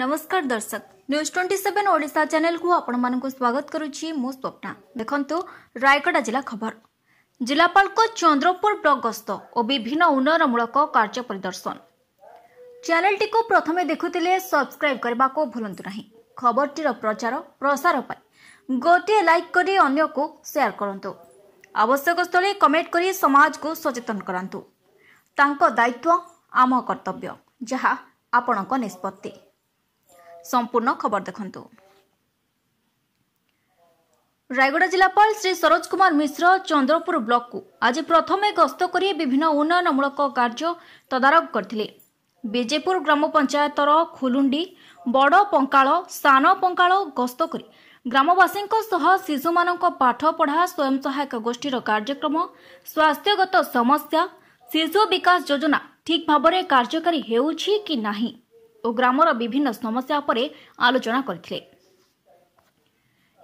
नमस्कार दर्शक news twenty seven Voda चेल को आपण स्वागत करुच्ची स्वप्ना देखु रायगड़ा जिला खबर जिलापाल चंद्रपुर ब्लक गस्त और विभिन्न उन्नयनमूलक कार्य परिदर्शन चैनल टी प्रथम देखुले सब्सक्राइब करने को भूलु ना खबरटीर प्रचार प्रसार गोटे लाइक कर सेयार करूँ आवश्यक स्थले कमेंट कर समाज को सचेतन करातु दायित्व आम कर्तव्य जहाँ आपण निष्पत्ति ସମ୍ପୂର୍ଣ୍ଣ ଖବର ଦେଖନ୍ତୁ ରାୟଗଡ଼ା ଜିଲ୍ଲାପାଳ ଶ୍ରୀ ସରୋଜ କୁମାର ମିଶ୍ର ଚନ୍ଦ୍ରପୁର ବ୍ଲକକୁ ଆଜି ପ୍ରଥମେ ଗସ୍ତ କରି ବିଭିନ୍ନ ଉନ୍ନୟନମୂଳକ କାର୍ଯ୍ୟ ତଦାରଖ କରିଥିଲେ ବିଜେପୁର ଗ୍ରାମ ପଞ୍ଚାୟତର ଖୁଲୁଣ୍ଡି ବଡ଼ ପଙ୍କାଳ ସାନ ପଙ୍କାଳ ଗସ୍ତ କରି ଗ୍ରାମବାସୀଙ୍କ ସହ ଶିଶୁମାନଙ୍କ ପାଠପଢ଼ା ସ୍ୱୟଂ ସହାୟକ ଗୋଷ୍ଠୀର କାର୍ଯ୍ୟକ୍ରମ ସ୍ୱାସ୍ଥ୍ୟଗତ ସମସ୍ୟା ଶିଶୁ ବିକାଶ ଯୋଜନା ଠିକ୍ ଭାବରେ କାର୍ଯ୍ୟକାରୀ ହେଉଛି କି ନାହିଁ ଓ ଗ୍ରାମର ବିଭିନ୍ନ ସମସ୍ୟା ଉପରେ ଆଲୋଚନା କରିଥିଲେ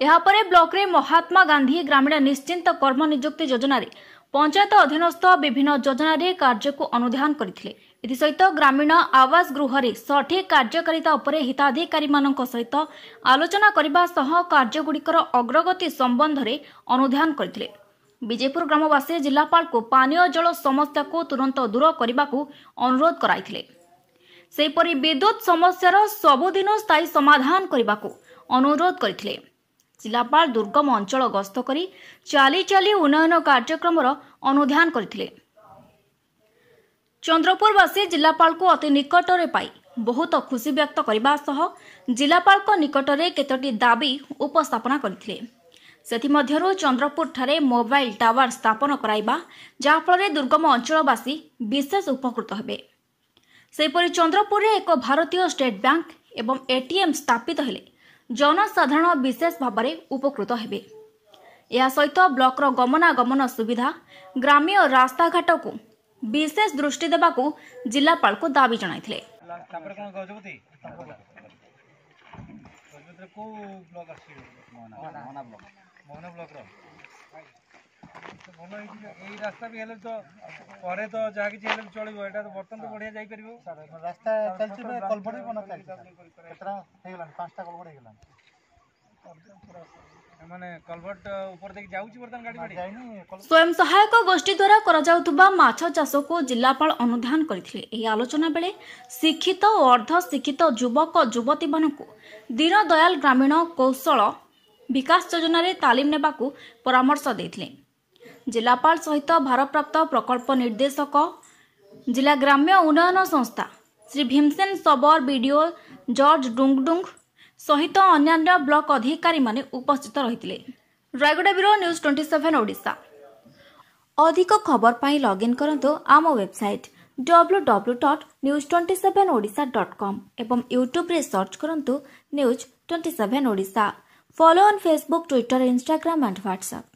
ଏହାପରେ ବ୍ଲକରେ ମହାତ୍ମା ଗାନ୍ଧୀ ଗ୍ରାମୀଣ ନିଶ୍ଚିନ୍ତ କର୍ମ ନିଯୁକ୍ତି ଯୋଜନାରେ ପଞ୍ଚାୟତ ଅଧୀନସ୍ଥ ବିଭିନ୍ନ ଯୋଜନାରେ କାର୍ଯ୍ୟକୁ ଅନୁଧ୍ୟାନ କରିଥିଲେ ଏଥିସହିତ ଗ୍ରାମୀଣ ଆବାସ ଗୃହରେ ସଠିକ୍ କାର୍ଯ୍ୟକାରିତା ଉପରେ ହିତାଧିକାରୀମାନଙ୍କ ସହିତ ଆଲୋଚନା କରିବା ସହ କାର୍ଯ୍ୟଗୁଡ଼ିକର ଅଗ୍ରଗତି ସମ୍ବନ୍ଧରେ ଅନୁଧ୍ୟାନ କରିଥିଲେ ବିଜେପୁର ଗ୍ରାମବାସୀ ଜିଲ୍ଲାପାଳଙ୍କୁ ପାନୀୟ ଜଳ ସମସ୍ୟାକୁ ତୁରନ୍ତ ଦୂର କରିବାକୁ ଅନୁରୋଧ କରାଇଥିଲେ ସେହିପରି ବିଦ୍ୟୁତ୍ ସମସ୍ୟାର ସବୁଦିନ ସ୍ଥାୟୀ ସମାଧାନ କରିବାକୁ ଅନୁରୋଧ କରିଥିଲେ ଜିଲ୍ଲାପାଳ ଦୁର୍ଗମ ଅଞ୍ଚଳ ଗସ୍ତ କରି ଚାଲି ଚାଲି ଉନ୍ନୟନ କାର୍ଯ୍ୟକ୍ରମର ଅନୁଧ୍ୟାନ କରିଥିଲେ ଚନ୍ଦ୍ରପୁରବାସୀ ଜିଲ୍ଲାପାଳଙ୍କୁ ଅତି ନିକଟରେ ପାଇ ବହୁତ ଖୁସି ବ୍ୟକ୍ତ କରିବା ସହ ଜିଲ୍ଲାପାଳଙ୍କ ନିକଟରେ କେତୋଟି ଦାବି ଉପସ୍ଥାପନା କରିଥିଲେ ସେଥିମଧ୍ୟରୁ ଚନ୍ଦ୍ରପୁରଠାରେ ମୋବାଇଲ ଟାୱାର ସ୍ଥାପନ କରାଇବା ଯାହାଫଳରେ ଦୁର୍ଗମ ଅଞ୍ଚଳବାସୀ ବିଶେଷ ଉପକୃତ ହେବେ ସେହିପରି ଚନ୍ଦ୍ରପୁରରେ ଏକ ଭାରତୀୟ ଷ୍ଟେଟ୍ ବ୍ୟାଙ୍କ ଏବଂ ଏଟିଏମ୍ ସ୍ଥାପିତ ହେଲେ ଜନସାଧାରଣ ବିଶେଷ ଭାବରେ ଉପକୃତ ହେବେ ଏହା ସହିତ ବ୍ଲକର ଗମନାଗମନ ସୁବିଧା ଗ୍ରାମୀୟ ରାସ୍ତାଘାଟକୁ ବିଶେଷ ଦୃଷ୍ଟି ଦେବାକୁ ଜିଲ୍ଲାପାଳଙ୍କୁ ଦାବି ଜଣାଇଥିଲେ Mohana block Mohana block Mohana block ର এই রাস্তা ବି ହେଲେ ତ ପରେ ତ ଯାହା କିଛି ହେଲେ ଚଳିବ ଏଇଟା ତ ବର୍ତ୍ତମାନ ତ ବଢ଼ିଆ ଯାଇପାରିବ ରାସ୍ତା ଚାଲିଛି କଲବଡ଼ ବି ବନା ଚାଲିଛି କେତେଟା ହେଇଗଲାଣି ପାଞ୍ଚଟା କଲବଡ଼ ହେଇଗଲାଣି ସ୍ୱୟଂ ସହାୟକ ଗୋଷ୍ଠୀ ଦ୍ୱାରା କରାଯାଉଥିବା ମାଛ ଚାଷକୁ ଜିଲ୍ଲାପାଳ ଅନୁଧ୍ୟାନ କରିଥିଲେ ଏହି ଆଲୋଚନା ବେଳେ ଶିକ୍ଷିତ ଓ ଅର୍ଦ୍ଧ ଶିକ୍ଷିତ ଯୁବକ ଯୁବତୀମାନଙ୍କୁ ଦୀନଦୟାଲ ଗ୍ରାମୀଣ କୌଶଳ ବିକାଶ ଯୋଜନାରେ ତାଲିମ ନେବାକୁ ପରାମର୍ଶ ଦେଇଥିଲେ ଜିଲ୍ଲାପାଳ ସହିତ ଭାରପ୍ରାପ୍ତ ପ୍ରକଳ୍ପ ନିର୍ଦ୍ଦେଶକ ଜିଲ୍ଲା ଗ୍ରାମ୍ୟ ଉନ୍ନୟନ ସଂସ୍ଥା ଶ୍ରୀ ଭୀମସେନ ସବର ବିଡ଼ିଓ ଜର୍ଜ ଡୁଙ୍ଗଡୁଙ୍ଗ ସହିତ ଅନ୍ୟାନ୍ୟ ବ୍ଲକ ଅଧିକାରୀମାନେ ଉପସ୍ଥିତ ରହିଥିଲେ Rayagada bureau news twenty seven Odisha ଅଧିକ ଖବର ପାଇଁ ଲଗ୍ଇନ୍ କରନ୍ତୁ ଆମ website W W dot news twenty seven Odisha dot com ଏବଂ ୟୁଟ୍ୟୁବ୍ରେ ସର୍ଚ୍ଚ କରନ୍ତୁ news twenty seven Odisha follow on Facebook Twitter Instagram and WhatsApp